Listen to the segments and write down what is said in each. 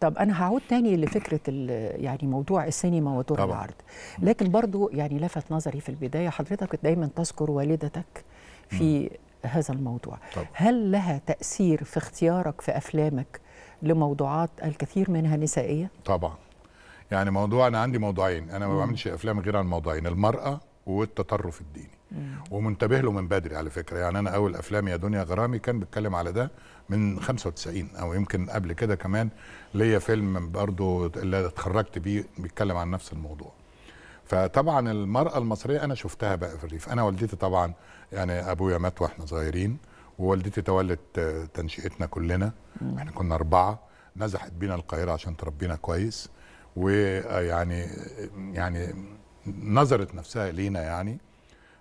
طب انا هعود تاني لفكره يعني موضوع السينما ودور طبعا. العرض لكن برضو يعني لفت نظري في البدايه حضرتك دايما تذكر والدتك في م. هذا الموضوع طبعا. هل لها تاثير في اختيارك في افلامك لموضوعات الكثير منها نسائيه طبعا يعني موضوع انا عندي موضوعين انا ما بعملش افلام غير عن موضوعين المراه والتطرف الديني ومنتبه له من بدري على فكره يعني انا اول افلام يا دنيا غرامي كان بيتكلم على ده من 95 او يمكن قبل كده كمان ليا فيلم برضو اللي اتخرجت بيه بيتكلم عن نفس الموضوع فطبعا المراه المصريه انا شفتها بقى في الريف انا والدتي طبعا يعني ابويا مات واحنا صغيرين ووالدتي تولت تنشئتنا كلنا احنا كنا اربعه نزحت بينا القاهره عشان تربينا كويس ويعني يعني نظرت نفسها لينا يعني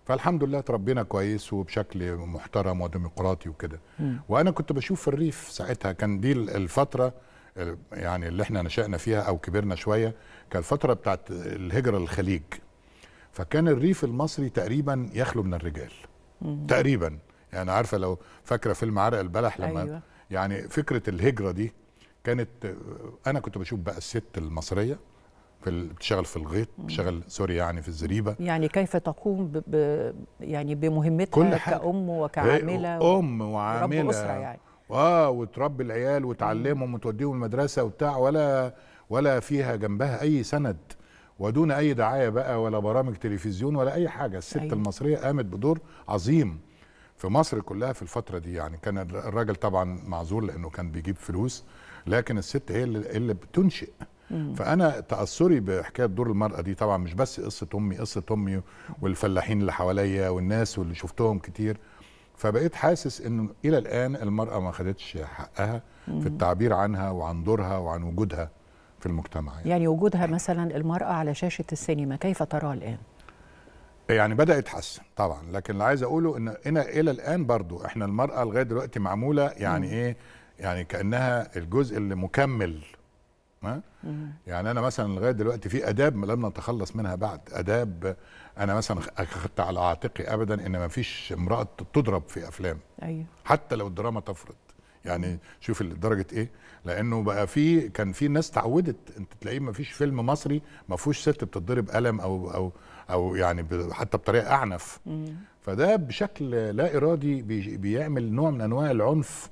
فالحمد لله تربينا كويس وبشكل محترم وديمقراطي وكده وانا كنت بشوف في الريف ساعتها كان دي الفتره يعني اللي احنا نشأنا فيها او كبرنا شويه كان الفتره بتاعت الهجره للخليج فكان الريف المصري تقريبا يخلو من الرجال مم. تقريبا يعني عارفه لو فاكره فيلم عرق البلح لما أيوة. يعني فكره الهجره دي كانت انا كنت بشوف بقى الست المصريه في بتشتغل في الغيط بتشتغل سوري يعني في الزريبه يعني كيف تقوم ب ب يعني بمهمتها كل حاجة. كأم وكعامله إيه، ام وعامله اسره يعني اه وتربي العيال وتعلمهم وتوديهم المدرسه وبتاع ولا ولا فيها جنبها اي سند ودون اي دعايه بقى ولا برامج تلفزيون ولا اي حاجه الست أيوة. المصريه قامت بدور عظيم في مصر كلها في الفتره دي يعني كان الراجل طبعا معذور لانه كان بيجيب فلوس لكن الست هي اللي بتنشئ فانا تاثري بحكايه دور المراه دي طبعا مش بس قصه امي قصه امي والفلاحين اللي حواليا والناس واللي شفتهم كتير فبقيت حاسس انه الى الان المراه ما خدتش حقها في التعبير عنها وعن دورها وعن وجودها في المجتمع يعني, يعني وجودها مثلا المراه على شاشه السينما كيف تراها الان يعني بدا يتحسن طبعا لكن اللي عايز اقوله ان انا الى الان برضو احنا المراه لغايه دلوقتي معموله يعني مم. ايه يعني كانها الجزء اللي مكمل ها؟ يعني انا مثلا لغايه دلوقتي في اداب لم نتخلص منها بعد اداب انا مثلا اخذت على عاتقي ابدا ان ما فيش امراه تضرب في افلام أيوه. حتى لو الدراما تفرض يعني شوف لدرجه ايه لانه بقى في كان في ناس تعودت انت تلاقيه ما فيش فيلم مصري ما فيهوش ست بتضرب قلم او او او يعني حتى بطريقه اعنف مم. فده بشكل لا ارادي بيعمل نوع من انواع العنف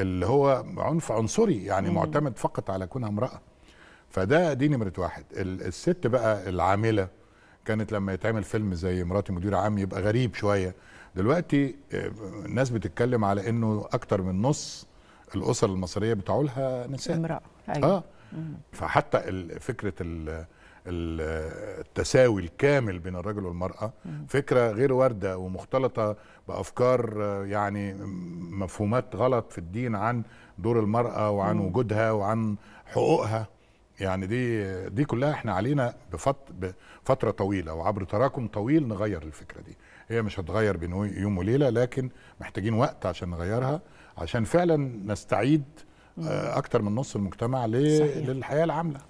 اللي هو عنف عنصري يعني مم. معتمد فقط على كونها امراه فده دي نمره واحد الست بقى العامله كانت لما يتعمل فيلم زي مراتي مدير عام يبقى غريب شويه دلوقتي آه، الناس بتتكلم على انه اكتر من نص الاسر المصريه بتعولها نساء امراه ايوه اه فحتى فكره التساوي الكامل بين الرجل والمرأة فكرة غير واردة ومختلطة بأفكار يعني مفهومات غلط في الدين عن دور المرأة وعن وجودها وعن حقوقها يعني دي دي كلها احنا علينا بفتره طويله وعبر تراكم طويل نغير الفكره دي هي مش هتغير بين يوم وليله لكن محتاجين وقت عشان نغيرها عشان فعلا نستعيد آه، اكتر من نص المجتمع للحياه العامله